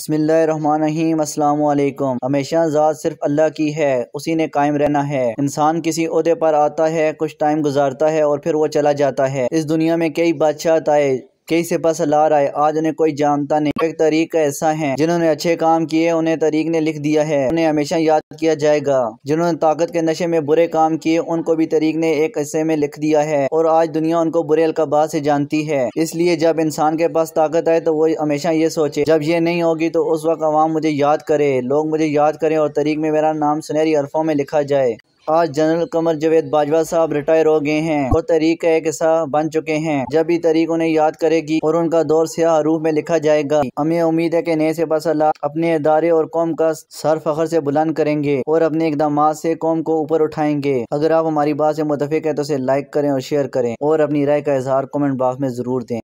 बसमीम अल्लाम हमेशा ज़ात सिर्फ अल्लाह की है उसी ने कायम रहना है इंसान किसी अहदे पर आता है कुछ टाइम गुजारता है और फिर वो चला जाता है इस दुनिया में कई बादशाह आए कई से पस ला रहा है आज उन्हें कोई जानता नहीं एक तरीक ऐसा है जिन्होंने अच्छे काम किए उन्हें तरीक ने लिख दिया है उन्हें हमेशा याद किया जाएगा जिन्होंने ताकत के नशे में बुरे काम किए उनको भी तरीक ने एक हिस्से में लिख दिया है और आज दुनिया उनको बुरे अलकबाज से जानती है इसलिए जब इंसान के पास ताकत आए तो वो हमेशा ये सोचे जब ये नहीं होगी तो उस वक्त अवाम मुझे याद करे लोग मुझे याद करें और तरीक में मेरा नाम सुनहरी अरफों में लिखा जाए आज जनरल कमर जवेद बाजवा साहब रिटायर हो गए हैं और तरीक एक ऐसा बन चुके हैं जब भी तरीक उन्हें याद करेगी और उनका दौर सिया रूप में लिखा जाएगा हमें उम्मीद है की नए से बसला अपने इदारे और कौम का सर फखर से बुलंद करेंगे और अपने इकदाम से कौम को ऊपर उठाएंगे अगर आप हमारी बात से मुतफिक है तो उसे लाइक करें और शेयर करें और अपनी राय का इजहार कमेंट बॉक्स में जरूर दें